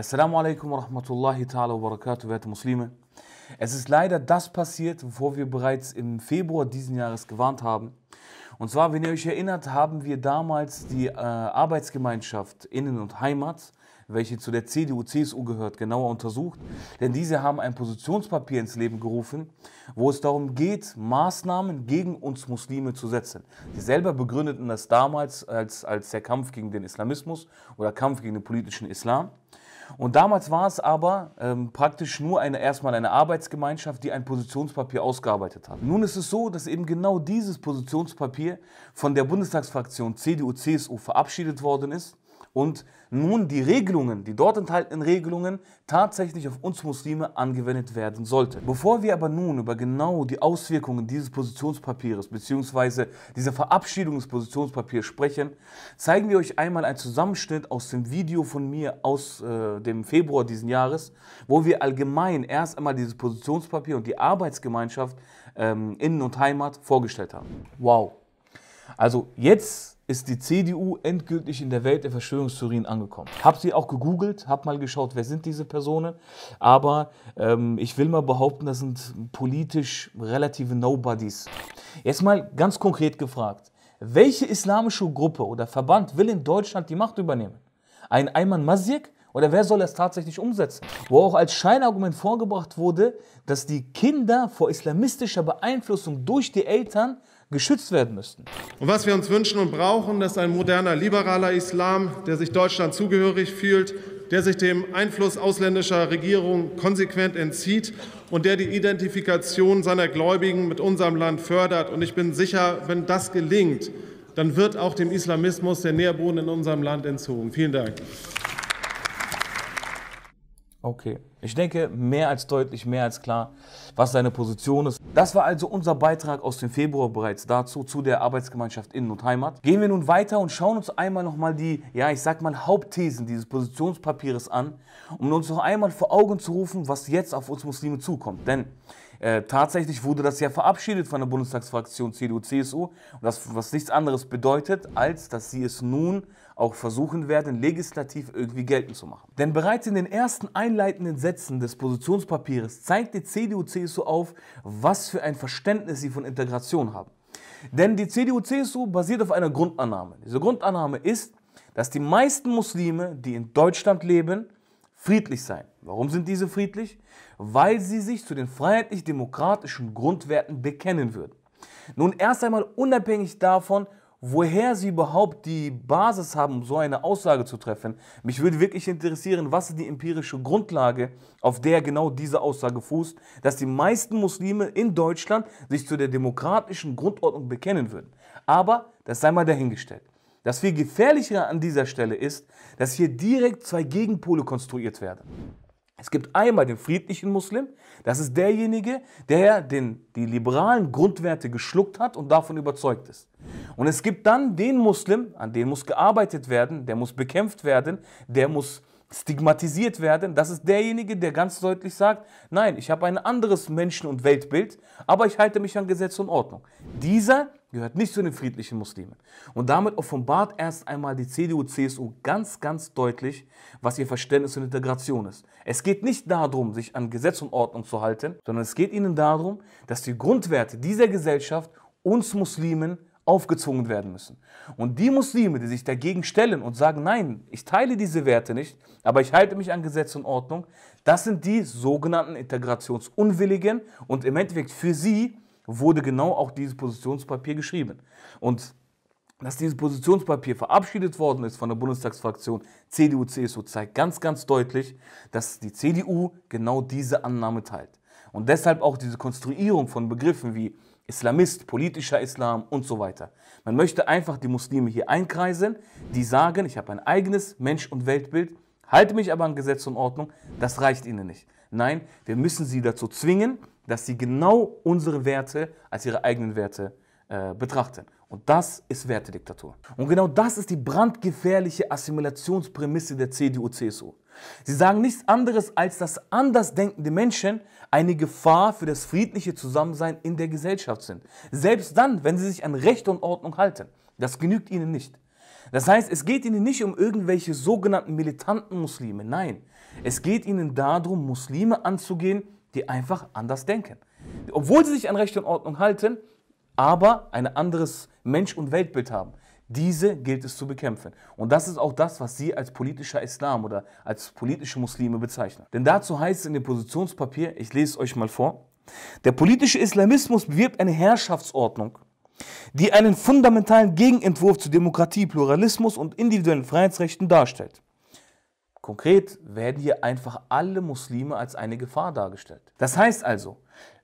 Assalamu alaikum wa rahmatullahi ta'ala wa barakatuh, werte Muslime. Es ist leider das passiert, wovor wir bereits im Februar diesen Jahres gewarnt haben. Und zwar, wenn ihr euch erinnert, haben wir damals die äh, Arbeitsgemeinschaft Innen und Heimat, welche zu der CDU-CSU gehört, genauer untersucht. Denn diese haben ein Positionspapier ins Leben gerufen, wo es darum geht, Maßnahmen gegen uns Muslime zu setzen. Sie selber begründeten das damals als, als der Kampf gegen den Islamismus oder Kampf gegen den politischen Islam. Und damals war es aber ähm, praktisch nur eine, erstmal eine Arbeitsgemeinschaft, die ein Positionspapier ausgearbeitet hat. Nun ist es so, dass eben genau dieses Positionspapier von der Bundestagsfraktion CDU-CSU verabschiedet worden ist und nun die Regelungen, die dort enthaltenen Regelungen, tatsächlich auf uns Muslime angewendet werden sollte. Bevor wir aber nun über genau die Auswirkungen dieses Positionspapiers bzw. dieser Verabschiedung des Positionspapiers sprechen, zeigen wir euch einmal einen Zusammenschnitt aus dem Video von mir aus äh, dem Februar diesen Jahres, wo wir allgemein erst einmal dieses Positionspapier und die Arbeitsgemeinschaft ähm, Innen und Heimat vorgestellt haben. Wow. Also jetzt ist die CDU endgültig in der Welt der Verschwörungstheorien angekommen. Hab sie auch gegoogelt, hab mal geschaut, wer sind diese Personen, aber ähm, ich will mal behaupten, das sind politisch relative Nobodies. Jetzt mal ganz konkret gefragt, welche islamische Gruppe oder Verband will in Deutschland die Macht übernehmen? Ein Ayman Masjid? Oder wer soll das tatsächlich umsetzen? Wo auch als Scheinargument vorgebracht wurde, dass die Kinder vor islamistischer Beeinflussung durch die Eltern geschützt werden müssten. Und was wir uns wünschen und brauchen, ist ein moderner, liberaler Islam, der sich Deutschland zugehörig fühlt, der sich dem Einfluss ausländischer Regierungen konsequent entzieht und der die Identifikation seiner Gläubigen mit unserem Land fördert. Und ich bin sicher, wenn das gelingt, dann wird auch dem Islamismus der Nährboden in unserem Land entzogen. Vielen Dank. Okay. Ich denke, mehr als deutlich, mehr als klar, was seine Position ist. Das war also unser Beitrag aus dem Februar bereits dazu, zu der Arbeitsgemeinschaft Innen und Heimat. Gehen wir nun weiter und schauen uns einmal nochmal die, ja, ich sag mal, Hauptthesen dieses Positionspapiers an, um uns noch einmal vor Augen zu rufen, was jetzt auf uns Muslime zukommt. Denn äh, tatsächlich wurde das ja verabschiedet von der Bundestagsfraktion CDU-CSU, was, was nichts anderes bedeutet, als dass sie es nun auch versuchen werden, legislativ irgendwie geltend zu machen. Denn bereits in den ersten einleitenden Sätzen des Positionspapiers zeigt die CDU-CSU auf, was für ein Verständnis sie von Integration haben. Denn die CDU-CSU basiert auf einer Grundannahme. Diese Grundannahme ist, dass die meisten Muslime, die in Deutschland leben, friedlich seien. Warum sind diese friedlich? weil sie sich zu den freiheitlich-demokratischen Grundwerten bekennen würden. Nun erst einmal unabhängig davon, woher sie überhaupt die Basis haben, um so eine Aussage zu treffen. Mich würde wirklich interessieren, was ist die empirische Grundlage, auf der genau diese Aussage fußt, dass die meisten Muslime in Deutschland sich zu der demokratischen Grundordnung bekennen würden. Aber das sei mal dahingestellt. Das viel gefährlichere an dieser Stelle ist, dass hier direkt zwei Gegenpole konstruiert werden. Es gibt einmal den friedlichen Muslim, das ist derjenige, der den, die liberalen Grundwerte geschluckt hat und davon überzeugt ist. Und es gibt dann den Muslim, an dem muss gearbeitet werden, der muss bekämpft werden, der muss stigmatisiert werden. Das ist derjenige, der ganz deutlich sagt, nein, ich habe ein anderes Menschen- und Weltbild, aber ich halte mich an Gesetz und Ordnung. Dieser gehört nicht zu den friedlichen Muslimen. Und damit offenbart erst einmal die CDU-CSU ganz, ganz deutlich, was ihr Verständnis von Integration ist. Es geht nicht darum, sich an Gesetz und Ordnung zu halten, sondern es geht ihnen darum, dass die Grundwerte dieser Gesellschaft uns Muslimen aufgezwungen werden müssen. Und die Muslime, die sich dagegen stellen und sagen, nein, ich teile diese Werte nicht, aber ich halte mich an Gesetz und Ordnung, das sind die sogenannten Integrationsunwilligen und im Endeffekt für sie wurde genau auch dieses Positionspapier geschrieben. Und dass dieses Positionspapier verabschiedet worden ist von der Bundestagsfraktion CDU-CSU, zeigt ganz, ganz deutlich, dass die CDU genau diese Annahme teilt. Und deshalb auch diese Konstruierung von Begriffen wie Islamist, politischer Islam und so weiter. Man möchte einfach die Muslime hier einkreisen, die sagen, ich habe ein eigenes Mensch- und Weltbild, halte mich aber an Gesetz und Ordnung, das reicht ihnen nicht. Nein, wir müssen sie dazu zwingen, dass sie genau unsere Werte als ihre eigenen Werte äh, betrachten. Und das ist Wertediktatur. Und genau das ist die brandgefährliche Assimilationsprämisse der CDU-CSU. Sie sagen nichts anderes, als dass andersdenkende Menschen eine Gefahr für das friedliche Zusammensein in der Gesellschaft sind. Selbst dann, wenn sie sich an Recht und Ordnung halten. Das genügt ihnen nicht. Das heißt, es geht ihnen nicht um irgendwelche sogenannten militanten Muslime, nein. Es geht ihnen darum, Muslime anzugehen, die einfach anders denken. Obwohl sie sich an Recht und Ordnung halten, aber ein anderes Mensch- und Weltbild haben. Diese gilt es zu bekämpfen. Und das ist auch das, was sie als politischer Islam oder als politische Muslime bezeichnen. Denn dazu heißt es in dem Positionspapier, ich lese es euch mal vor, der politische Islamismus bewirbt eine Herrschaftsordnung, die einen fundamentalen Gegenentwurf zu Demokratie, Pluralismus und individuellen Freiheitsrechten darstellt. Konkret werden hier einfach alle Muslime als eine Gefahr dargestellt. Das heißt also,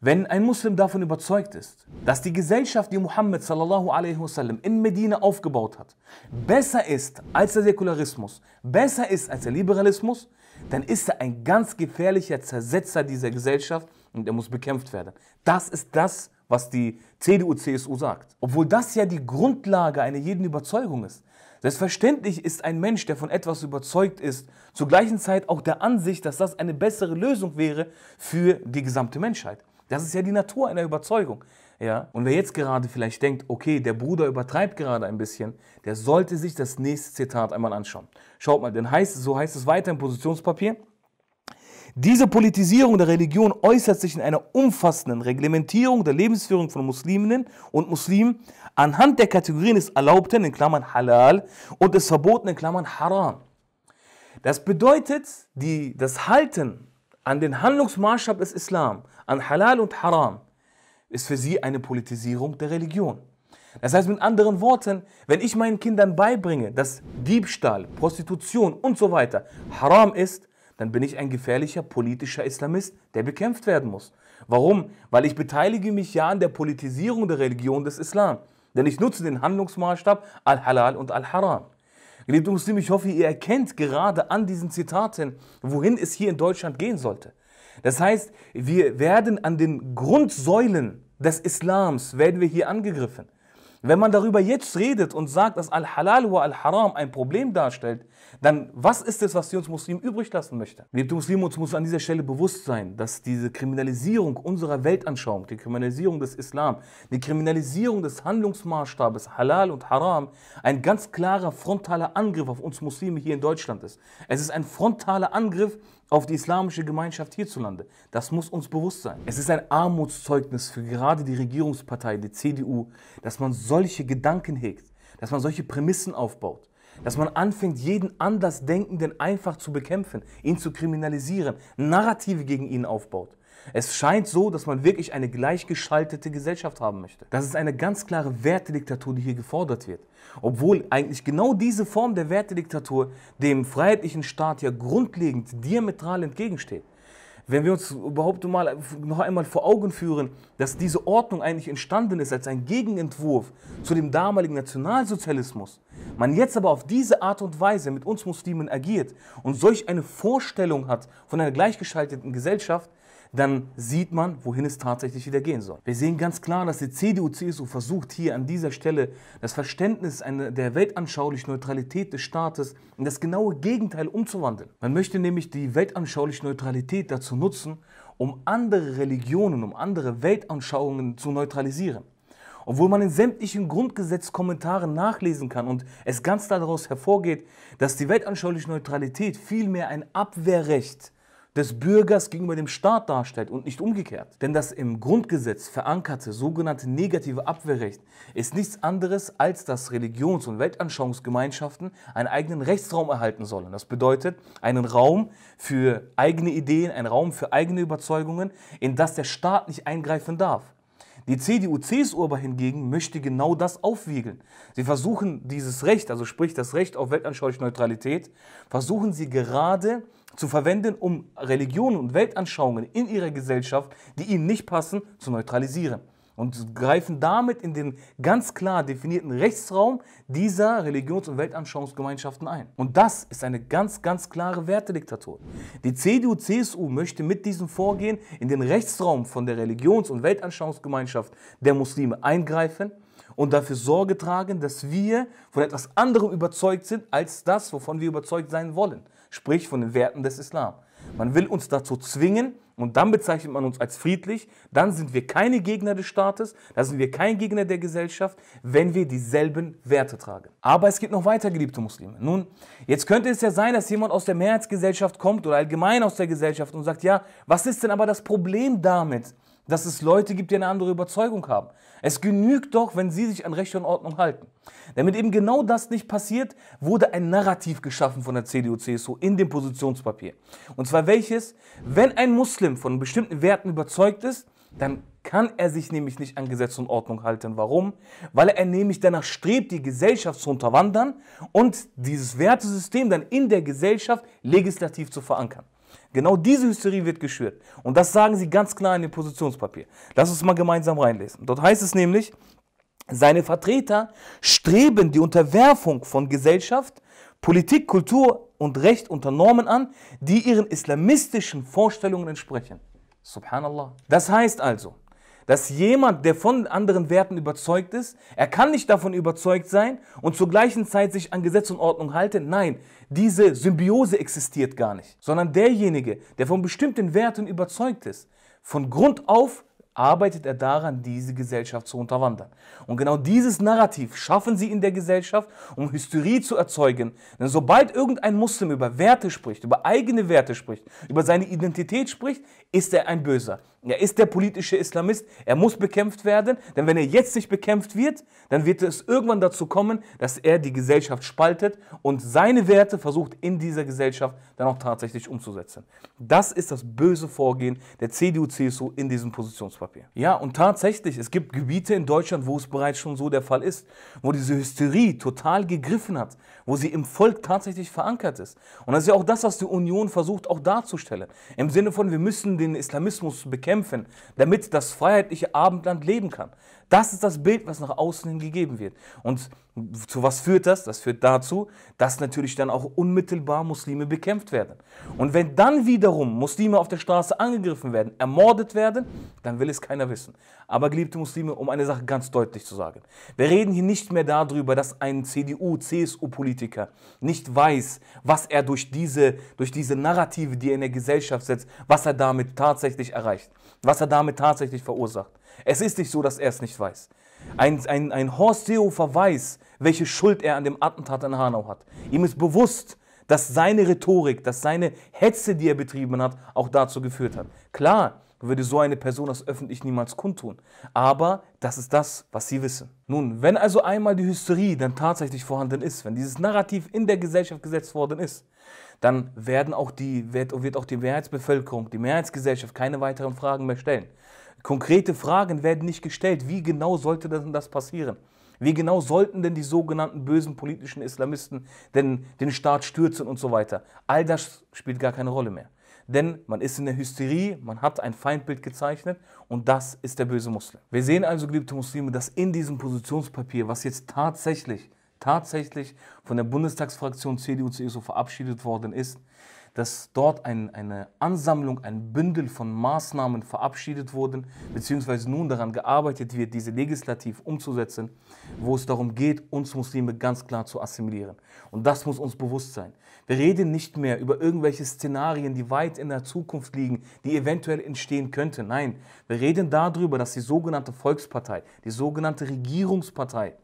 wenn ein Muslim davon überzeugt ist, dass die Gesellschaft, die Muhammad wasallam in Medina aufgebaut hat, besser ist als der Säkularismus, besser ist als der Liberalismus, dann ist er ein ganz gefährlicher Zersetzer dieser Gesellschaft und er muss bekämpft werden. Das ist das, was die CDU, CSU sagt. Obwohl das ja die Grundlage einer jeden Überzeugung ist. Selbstverständlich ist ein Mensch, der von etwas überzeugt ist, zur gleichen Zeit auch der Ansicht, dass das eine bessere Lösung wäre für die gesamte Menschheit. Das ist ja die Natur einer Überzeugung. Ja? Und wer jetzt gerade vielleicht denkt, okay, der Bruder übertreibt gerade ein bisschen, der sollte sich das nächste Zitat einmal anschauen. Schaut mal, denn heißt, so heißt es weiter im Positionspapier. Diese Politisierung der Religion äußert sich in einer umfassenden Reglementierung der Lebensführung von Musliminnen und Muslimen anhand der Kategorien des Erlaubten in Klammern Halal und des Verbotenen in Klammern Haram. Das bedeutet, die, das Halten an den Handlungsmaßstab des Islam, an Halal und Haram, ist für sie eine Politisierung der Religion. Das heißt mit anderen Worten, wenn ich meinen Kindern beibringe, dass Diebstahl, Prostitution und so weiter haram ist, dann bin ich ein gefährlicher politischer Islamist, der bekämpft werden muss. Warum? Weil ich beteilige mich ja an der Politisierung der Religion des Islam. Denn ich nutze den Handlungsmaßstab Al-Halal und Al-Haram. Geliebte Muslime, ich hoffe, ihr erkennt gerade an diesen Zitaten, wohin es hier in Deutschland gehen sollte. Das heißt, wir werden an den Grundsäulen des Islams, werden wir hier angegriffen. Wenn man darüber jetzt redet und sagt, dass Al-Halal wa Al-Haram ein Problem darstellt, dann was ist es, was sie uns Muslimen übrig lassen möchte? Liebe Muslime, uns muss an dieser Stelle bewusst sein, dass diese Kriminalisierung unserer Weltanschauung, die Kriminalisierung des Islam, die Kriminalisierung des Handlungsmaßstabes Halal und Haram ein ganz klarer frontaler Angriff auf uns Muslime hier in Deutschland ist. Es ist ein frontaler Angriff auf die islamische Gemeinschaft hierzulande. Das muss uns bewusst sein. Es ist ein Armutszeugnis für gerade die Regierungspartei, die CDU, dass man solche Gedanken hegt, dass man solche Prämissen aufbaut, dass man anfängt, jeden Andersdenkenden einfach zu bekämpfen, ihn zu kriminalisieren, Narrative gegen ihn aufbaut. Es scheint so, dass man wirklich eine gleichgeschaltete Gesellschaft haben möchte. Das ist eine ganz klare Wertediktatur, die hier gefordert wird. Obwohl eigentlich genau diese Form der Wertediktatur dem freiheitlichen Staat ja grundlegend diametral entgegensteht. Wenn wir uns überhaupt mal noch einmal vor Augen führen, dass diese Ordnung eigentlich entstanden ist als ein Gegenentwurf zu dem damaligen Nationalsozialismus, man jetzt aber auf diese Art und Weise mit uns Muslimen agiert und solch eine Vorstellung hat von einer gleichgeschalteten Gesellschaft, dann sieht man, wohin es tatsächlich wieder gehen soll. Wir sehen ganz klar, dass die CDU, CSU versucht, hier an dieser Stelle das Verständnis der weltanschaulichen Neutralität des Staates in das genaue Gegenteil umzuwandeln. Man möchte nämlich die weltanschauliche Neutralität dazu nutzen, um andere Religionen, um andere Weltanschauungen zu neutralisieren obwohl man in sämtlichen Grundgesetzkommentaren nachlesen kann und es ganz daraus hervorgeht, dass die weltanschauliche Neutralität vielmehr ein Abwehrrecht ist des Bürgers gegenüber dem Staat darstellt und nicht umgekehrt. Denn das im Grundgesetz verankerte sogenannte negative Abwehrrecht ist nichts anderes, als dass Religions- und Weltanschauungsgemeinschaften einen eigenen Rechtsraum erhalten sollen. Das bedeutet einen Raum für eigene Ideen, einen Raum für eigene Überzeugungen, in das der Staat nicht eingreifen darf. Die CDU-CSU aber hingegen möchte genau das aufwiegeln. Sie versuchen dieses Recht, also sprich das Recht auf weltanschauliche Neutralität, versuchen sie gerade zu verwenden, um Religionen und Weltanschauungen in ihrer Gesellschaft, die ihnen nicht passen, zu neutralisieren. Und greifen damit in den ganz klar definierten Rechtsraum dieser Religions- und Weltanschauungsgemeinschaften ein. Und das ist eine ganz, ganz klare Wertediktatur. Die CDU-CSU möchte mit diesem Vorgehen in den Rechtsraum von der Religions- und Weltanschauungsgemeinschaft der Muslime eingreifen und dafür Sorge tragen, dass wir von etwas anderem überzeugt sind als das, wovon wir überzeugt sein wollen sprich von den Werten des Islam. Man will uns dazu zwingen und dann bezeichnet man uns als friedlich. Dann sind wir keine Gegner des Staates, dann sind wir kein Gegner der Gesellschaft, wenn wir dieselben Werte tragen. Aber es gibt noch weiter, geliebte Muslime. Nun, jetzt könnte es ja sein, dass jemand aus der Mehrheitsgesellschaft kommt oder allgemein aus der Gesellschaft und sagt, ja, was ist denn aber das Problem damit, dass es Leute gibt, die eine andere Überzeugung haben. Es genügt doch, wenn sie sich an Recht und Ordnung halten. Damit eben genau das nicht passiert, wurde ein Narrativ geschaffen von der CDU-CSU in dem Positionspapier. Und zwar welches? Wenn ein Muslim von bestimmten Werten überzeugt ist, dann kann er sich nämlich nicht an Gesetz und Ordnung halten. Warum? Weil er nämlich danach strebt, die Gesellschaft zu unterwandern und dieses Wertesystem dann in der Gesellschaft legislativ zu verankern. Genau diese Hysterie wird geschürt. Und das sagen sie ganz klar in dem Positionspapier. Lass uns mal gemeinsam reinlesen. Dort heißt es nämlich, seine Vertreter streben die Unterwerfung von Gesellschaft, Politik, Kultur und Recht unter Normen an, die ihren islamistischen Vorstellungen entsprechen. Subhanallah. Das heißt also, dass jemand, der von anderen Werten überzeugt ist, er kann nicht davon überzeugt sein und zur gleichen Zeit sich an Gesetz und Ordnung halten. Nein, diese Symbiose existiert gar nicht, sondern derjenige, der von bestimmten Werten überzeugt ist, von Grund auf arbeitet er daran, diese Gesellschaft zu unterwandern. Und genau dieses Narrativ schaffen sie in der Gesellschaft, um Hysterie zu erzeugen. Denn sobald irgendein Muslim über Werte spricht, über eigene Werte spricht, über seine Identität spricht, ist er ein Böser. Er ist der politische Islamist, er muss bekämpft werden, denn wenn er jetzt nicht bekämpft wird, dann wird es irgendwann dazu kommen, dass er die Gesellschaft spaltet und seine Werte versucht in dieser Gesellschaft dann auch tatsächlich umzusetzen. Das ist das böse Vorgehen der CDU-CSU in diesem Positionspapier. Ja, und tatsächlich, es gibt Gebiete in Deutschland, wo es bereits schon so der Fall ist, wo diese Hysterie total gegriffen hat, wo sie im Volk tatsächlich verankert ist. Und das ist ja auch das, was die Union versucht auch darzustellen. Im Sinne von, wir müssen den Islamismus bekämpfen kämpfen, damit das freiheitliche Abendland leben kann. Das ist das Bild, was nach außen hin gegeben wird. Und zu was führt das? Das führt dazu, dass natürlich dann auch unmittelbar Muslime bekämpft werden. Und wenn dann wiederum Muslime auf der Straße angegriffen werden, ermordet werden, dann will es keiner wissen. Aber geliebte Muslime, um eine Sache ganz deutlich zu sagen. Wir reden hier nicht mehr darüber, dass ein CDU, CSU-Politiker nicht weiß, was er durch diese, durch diese Narrative, die er in der Gesellschaft setzt, was er damit tatsächlich erreicht, was er damit tatsächlich verursacht. Es ist nicht so, dass er es nicht weiß. Ein, ein, ein Horst Seehofer weiß, welche Schuld er an dem Attentat in Hanau hat. Ihm ist bewusst, dass seine Rhetorik, dass seine Hetze, die er betrieben hat, auch dazu geführt hat. Klar würde so eine Person das öffentlich niemals kundtun. Aber das ist das, was sie wissen. Nun, wenn also einmal die Hysterie dann tatsächlich vorhanden ist, wenn dieses Narrativ in der Gesellschaft gesetzt worden ist, dann werden auch die, wird, wird auch die Mehrheitsbevölkerung, die Mehrheitsgesellschaft keine weiteren Fragen mehr stellen. Konkrete Fragen werden nicht gestellt. Wie genau sollte denn das passieren? Wie genau sollten denn die sogenannten bösen politischen Islamisten denn den Staat stürzen und so weiter? All das spielt gar keine Rolle mehr. Denn man ist in der Hysterie, man hat ein Feindbild gezeichnet und das ist der böse Muslim. Wir sehen also, geliebte Muslime, dass in diesem Positionspapier, was jetzt tatsächlich, tatsächlich von der Bundestagsfraktion CDU-CSU verabschiedet worden ist, dass dort ein, eine Ansammlung, ein Bündel von Maßnahmen verabschiedet wurden, beziehungsweise nun daran gearbeitet wird, diese legislativ umzusetzen, wo es darum geht, uns Muslime ganz klar zu assimilieren. Und das muss uns bewusst sein. Wir reden nicht mehr über irgendwelche Szenarien, die weit in der Zukunft liegen, die eventuell entstehen könnten. Nein, wir reden darüber, dass die sogenannte Volkspartei, die sogenannte Regierungspartei,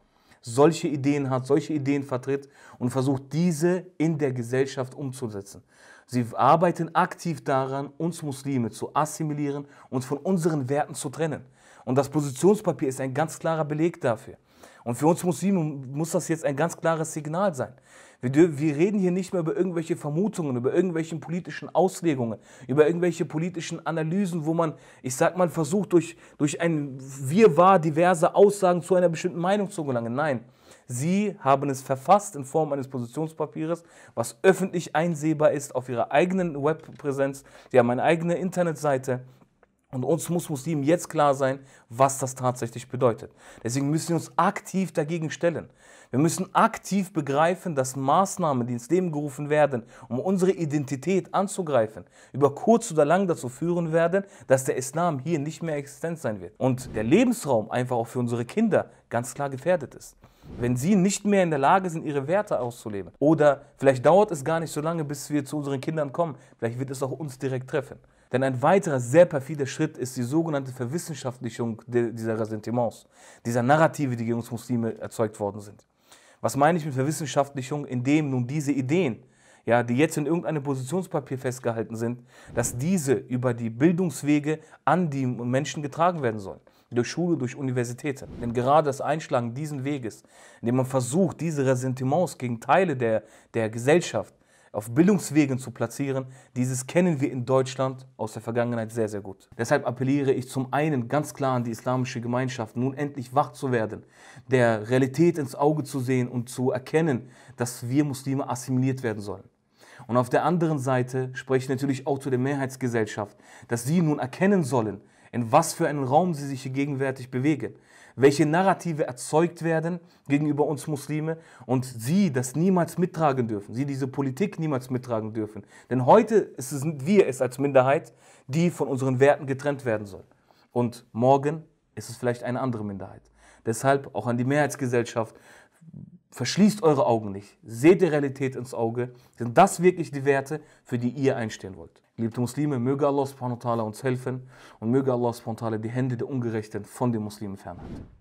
solche Ideen hat, solche Ideen vertritt und versucht, diese in der Gesellschaft umzusetzen. Sie arbeiten aktiv daran, uns Muslime zu assimilieren und von unseren Werten zu trennen. Und das Positionspapier ist ein ganz klarer Beleg dafür. Und für uns Muslime muss das jetzt ein ganz klares Signal sein. Wir, wir reden hier nicht mehr über irgendwelche Vermutungen, über irgendwelche politischen Auslegungen, über irgendwelche politischen Analysen, wo man, ich sag mal, versucht, durch, durch ein Wirrwarr diverse Aussagen zu einer bestimmten Meinung zu gelangen. Nein, Sie haben es verfasst in Form eines Positionspapiers, was öffentlich einsehbar ist auf Ihrer eigenen Webpräsenz. Sie haben eine eigene Internetseite. Und uns muss Muslimen jetzt klar sein, was das tatsächlich bedeutet. Deswegen müssen wir uns aktiv dagegen stellen. Wir müssen aktiv begreifen, dass Maßnahmen, die ins Leben gerufen werden, um unsere Identität anzugreifen, über kurz oder lang dazu führen werden, dass der Islam hier nicht mehr existent sein wird. Und der Lebensraum einfach auch für unsere Kinder ganz klar gefährdet ist wenn sie nicht mehr in der Lage sind, ihre Werte auszuleben. Oder vielleicht dauert es gar nicht so lange, bis wir zu unseren Kindern kommen. Vielleicht wird es auch uns direkt treffen. Denn ein weiterer sehr perfider Schritt ist die sogenannte Verwissenschaftlichung dieser Ressentiments, dieser Narrative, die gegen uns Muslime erzeugt worden sind. Was meine ich mit Verwissenschaftlichung? Indem nun diese Ideen, ja, die jetzt in irgendeinem Positionspapier festgehalten sind, dass diese über die Bildungswege an die Menschen getragen werden sollen durch Schule, durch Universitäten. Denn gerade das Einschlagen diesen Weges, indem man versucht, diese Ressentiments gegen Teile der, der Gesellschaft auf Bildungswegen zu platzieren, dieses kennen wir in Deutschland aus der Vergangenheit sehr, sehr gut. Deshalb appelliere ich zum einen ganz klar an die islamische Gemeinschaft, nun endlich wach zu werden, der Realität ins Auge zu sehen und zu erkennen, dass wir Muslime assimiliert werden sollen. Und auf der anderen Seite spreche ich natürlich auch zu der Mehrheitsgesellschaft, dass sie nun erkennen sollen, in was für einen Raum sie sich hier gegenwärtig bewegen, welche Narrative erzeugt werden gegenüber uns Muslime und sie das niemals mittragen dürfen, sie diese Politik niemals mittragen dürfen. Denn heute sind wir es als Minderheit, die von unseren Werten getrennt werden soll. Und morgen ist es vielleicht eine andere Minderheit. Deshalb auch an die Mehrheitsgesellschaft, verschließt eure Augen nicht, seht der Realität ins Auge, sind das wirklich die Werte, für die ihr einstehen wollt. Liebte Muslime, möge Allah subhanahu wa ta'ala uns helfen und möge Allah subhanahu wa ta'ala die Hände der Ungerechten von den Muslimen fernhalten.